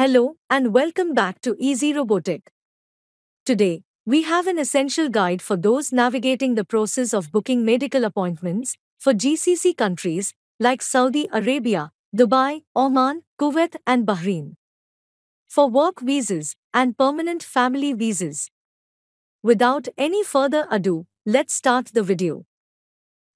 Hello and welcome back to Easy Robotic. Today, we have an essential guide for those navigating the process of booking medical appointments for GCC countries like Saudi Arabia, Dubai, Oman, Kuwait, and Bahrain. For work visas and permanent family visas. Without any further ado, let's start the video.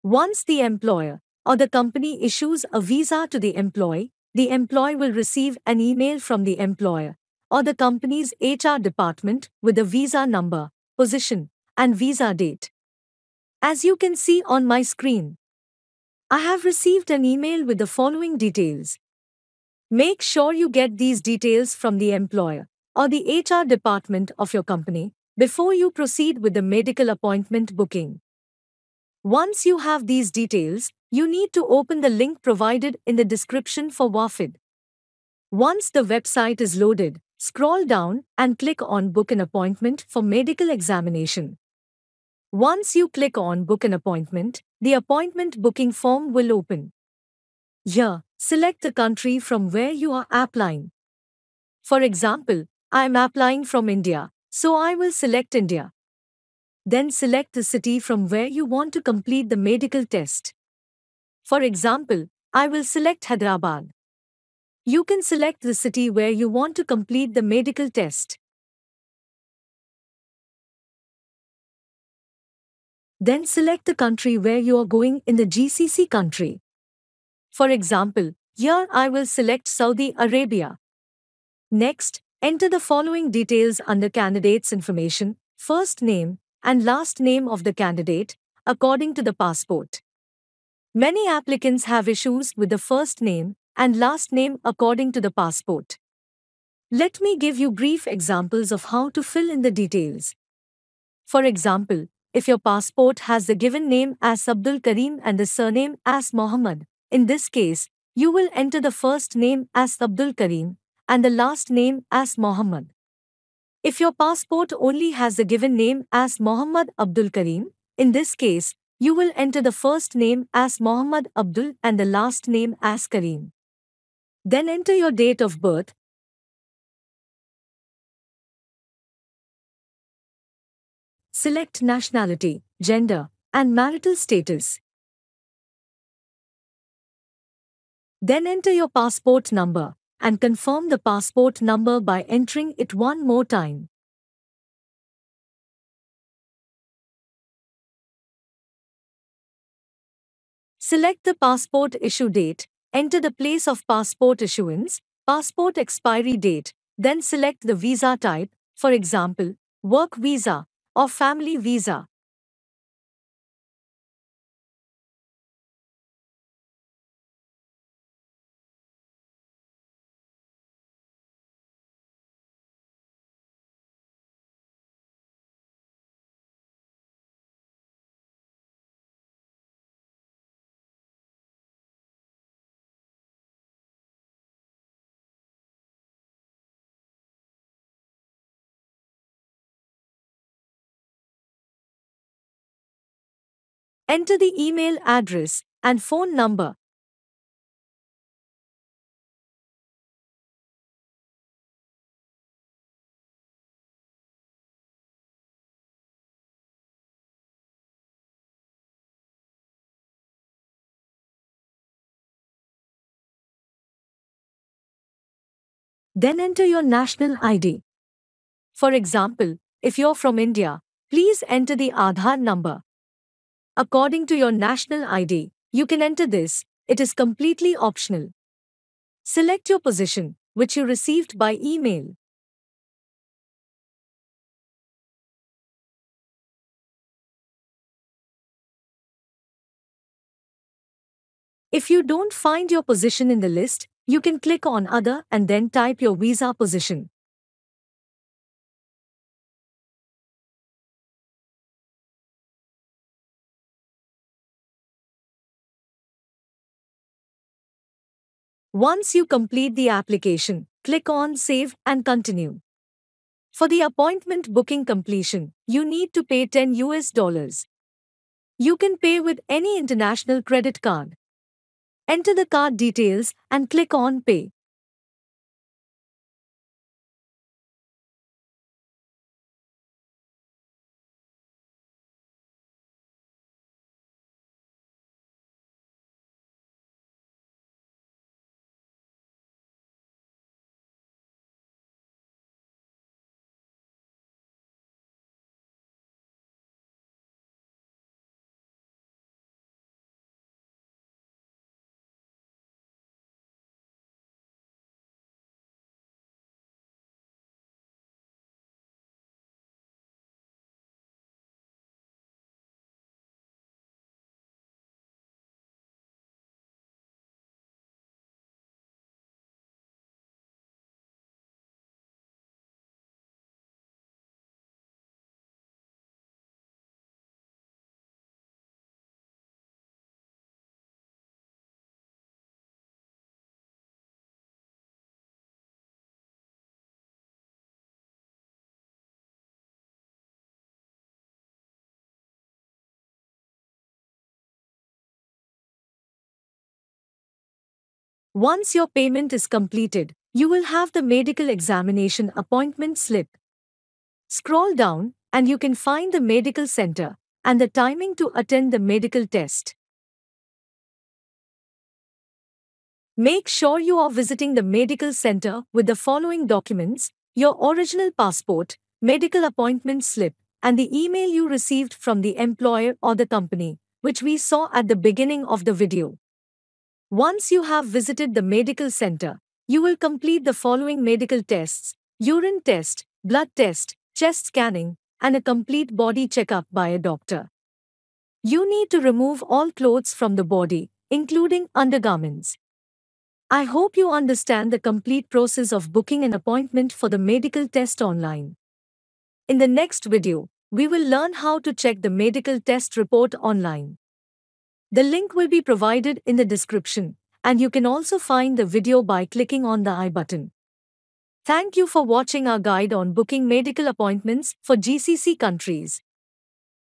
Once the employer or the company issues a visa to the employee, the employee will receive an email from the employer or the company's HR department with a visa number, position, and visa date. As you can see on my screen, I have received an email with the following details. Make sure you get these details from the employer or the HR department of your company before you proceed with the medical appointment booking. Once you have these details, you need to open the link provided in the description for WAFID. Once the website is loaded, scroll down and click on Book an Appointment for Medical Examination. Once you click on Book an Appointment, the appointment booking form will open. Here, select the country from where you are applying. For example, I am applying from India, so I will select India. Then select the city from where you want to complete the medical test. For example, I will select Hyderabad. You can select the city where you want to complete the medical test. Then select the country where you are going in the GCC country. For example, here I will select Saudi Arabia. Next, enter the following details under Candidate's information, first name, and last name of the candidate, according to the passport. Many applicants have issues with the first name and last name according to the passport. Let me give you brief examples of how to fill in the details. For example, if your passport has the given name as Abdul Karim and the surname as Mohammed, in this case, you will enter the first name as Abdul Karim and the last name as Mohammed. If your passport only has the given name as Mohammad Abdul Karim, in this case, you will enter the first name as Mohammad Abdul and the last name as Karim. Then enter your date of birth. Select nationality, gender, and marital status. Then enter your passport number and confirm the passport number by entering it one more time. Select the passport issue date, enter the place of passport issuance, passport expiry date, then select the visa type, for example, work visa or family visa, Enter the email address and phone number. Then enter your national ID. For example, if you're from India, please enter the Aadhaar number according to your national ID. You can enter this, it is completely optional. Select your position, which you received by email. If you don't find your position in the list, you can click on Other and then type your visa position. Once you complete the application, click on Save and Continue. For the appointment booking completion, you need to pay 10 US dollars. You can pay with any international credit card. Enter the card details and click on Pay. Once your payment is completed, you will have the medical examination appointment slip. Scroll down and you can find the medical center and the timing to attend the medical test. Make sure you are visiting the medical center with the following documents your original passport, medical appointment slip, and the email you received from the employer or the company, which we saw at the beginning of the video. Once you have visited the medical center, you will complete the following medical tests urine test, blood test, chest scanning, and a complete body checkup by a doctor. You need to remove all clothes from the body, including undergarments. I hope you understand the complete process of booking an appointment for the medical test online. In the next video, we will learn how to check the medical test report online. The link will be provided in the description, and you can also find the video by clicking on the I button. Thank you for watching our guide on booking medical appointments for GCC countries.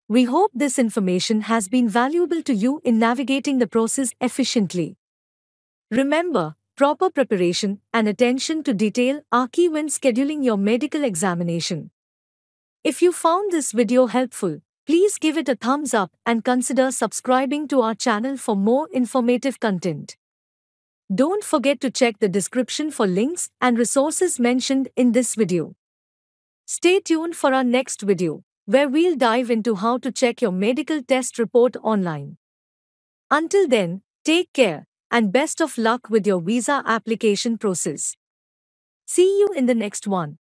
We hope this information has been valuable to you in navigating the process efficiently. Remember, proper preparation and attention to detail are key when scheduling your medical examination. If you found this video helpful, Please give it a thumbs up and consider subscribing to our channel for more informative content. Don't forget to check the description for links and resources mentioned in this video. Stay tuned for our next video, where we'll dive into how to check your medical test report online. Until then, take care and best of luck with your visa application process. See you in the next one.